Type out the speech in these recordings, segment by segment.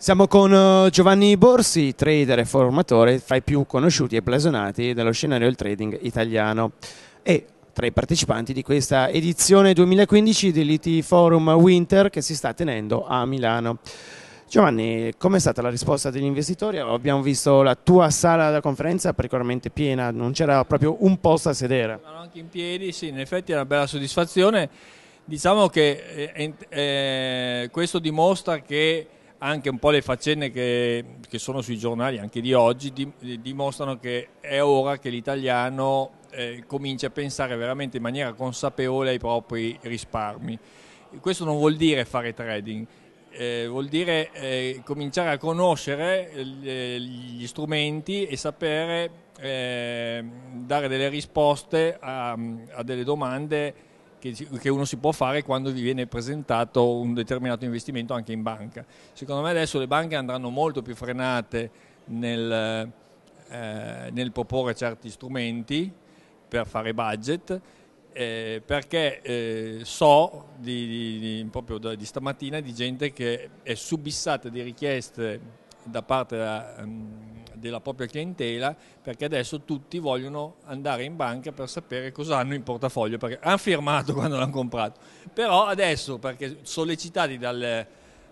Siamo con eh, Giovanni Borsi, trader e formatore fra i più conosciuti e blasonati dello scenario del trading italiano e tra i partecipanti di questa edizione 2015 dell'IT Forum Winter che si sta tenendo a Milano. Giovanni, com'è stata la risposta degli investitori? Abbiamo visto la tua sala da conferenza particolarmente piena, non c'era proprio un posto a sedere. Erano anche in piedi, sì, in effetti è una bella soddisfazione. Diciamo che eh, eh, questo dimostra che anche un po' le faccende che, che sono sui giornali anche di oggi di, eh, dimostrano che è ora che l'italiano eh, cominci a pensare veramente in maniera consapevole ai propri risparmi. Questo non vuol dire fare trading, eh, vuol dire eh, cominciare a conoscere eh, gli strumenti e sapere eh, dare delle risposte a, a delle domande che, uno si può fare quando vi viene presentato un determinato investimento anche in banca. Secondo me adesso le banche andranno molto più frenate nel, eh, nel proporre certi strumenti per fare budget. Eh, perché eh, so di, di, proprio da, di stamattina di gente che è subissata di richieste da parte della, mm, della propria clientela perché adesso tutti vogliono andare in banca per sapere cosa hanno in portafoglio, perché hanno firmato quando l'hanno comprato, però adesso perché sollecitati dal,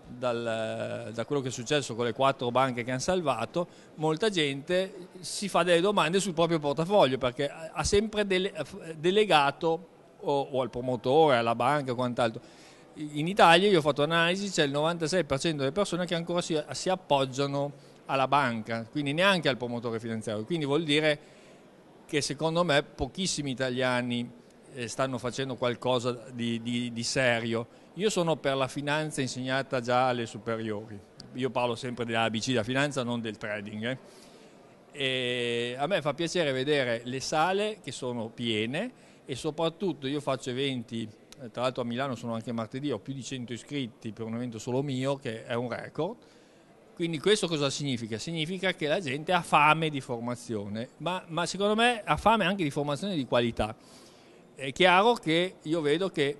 dal, da quello che è successo con le quattro banche che hanno salvato, molta gente si fa delle domande sul proprio portafoglio perché ha sempre dele, delegato o, o al promotore, alla banca o quant'altro in Italia, io ho fatto analisi, c'è il 96% delle persone che ancora si, si appoggiano alla banca, quindi neanche al promotore finanziario. Quindi vuol dire che secondo me pochissimi italiani eh, stanno facendo qualcosa di, di, di serio. Io sono per la finanza insegnata già alle superiori. Io parlo sempre dell'ABC, della finanza, non del trading. Eh. E a me fa piacere vedere le sale che sono piene e soprattutto io faccio eventi, eh, tra l'altro a Milano sono anche martedì, ho più di 100 iscritti per un evento solo mio che è un record quindi questo cosa significa? Significa che la gente ha fame di formazione, ma, ma secondo me ha fame anche di formazione di qualità. È chiaro che io vedo che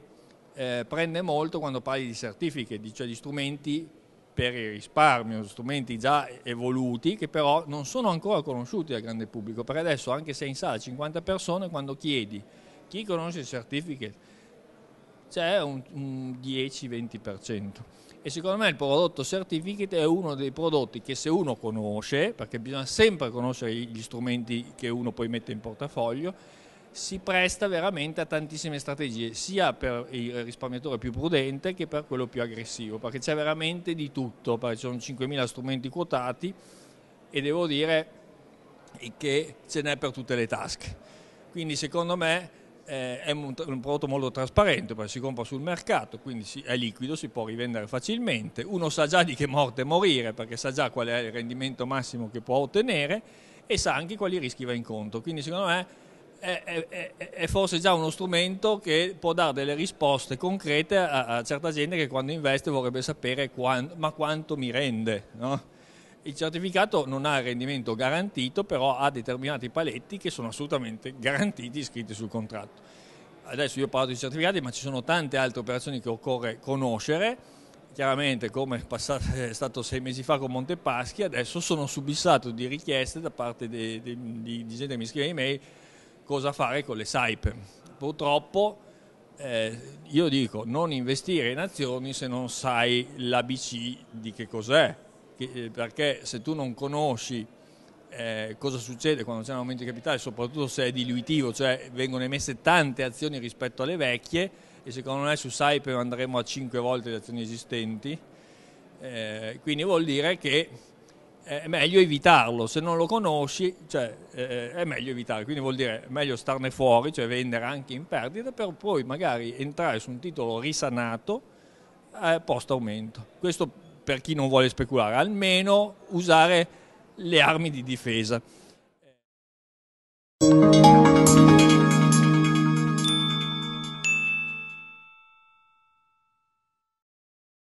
eh, prende molto quando parli di certifiche, di, cioè di strumenti per il risparmio, strumenti già evoluti che però non sono ancora conosciuti dal grande pubblico, perché adesso anche se in sala 50 persone quando chiedi chi conosce il certificate c'è un, un 10-20% e secondo me il prodotto certificate è uno dei prodotti che se uno conosce, perché bisogna sempre conoscere gli strumenti che uno poi mette in portafoglio, si presta veramente a tantissime strategie, sia per il risparmiatore più prudente che per quello più aggressivo, perché c'è veramente di tutto, perché ci sono 5.000 strumenti quotati e devo dire che ce n'è per tutte le tasche. Quindi secondo me eh, è un, un, prodotto molto trasparente perché si compra sul mercato, quindi si, è liquido, si può rivendere facilmente, uno sa già di che morte morire perché sa già qual è il rendimento massimo che può ottenere e sa anche quali rischi va incontro, quindi secondo me è, è, è, forse già uno strumento che può dare delle risposte concrete a, a certa gente che quando investe vorrebbe sapere quando, ma quanto mi rende. No? Il certificato non ha rendimento garantito, però ha determinati paletti che sono assolutamente garantiti scritti sul contratto. Adesso io parlo di certificati, ma ci sono tante altre operazioni che occorre conoscere. Chiaramente, come è, passato, è stato sei mesi fa con Montepaschi, adesso sono subissato di richieste da parte di, di, di gente che mi scrive email cosa fare con le SAIP. Purtroppo, eh, io dico non investire in azioni se non sai l'ABC di che cos'è eh, perché se tu non conosci eh, cosa succede quando c'è un aumento di capitale, soprattutto se è diluitivo, cioè vengono emesse tante azioni rispetto alle vecchie e secondo me su Saipem andremo a 5 volte le azioni esistenti, eh, quindi vuol dire che eh, è meglio evitarlo, se non lo conosci cioè, eh, è meglio evitarlo, quindi vuol dire meglio starne fuori, cioè vendere anche in perdita per poi magari entrare su un titolo risanato a eh, post aumento. Questo per chi non vuole speculare, almeno usare le armi di difesa.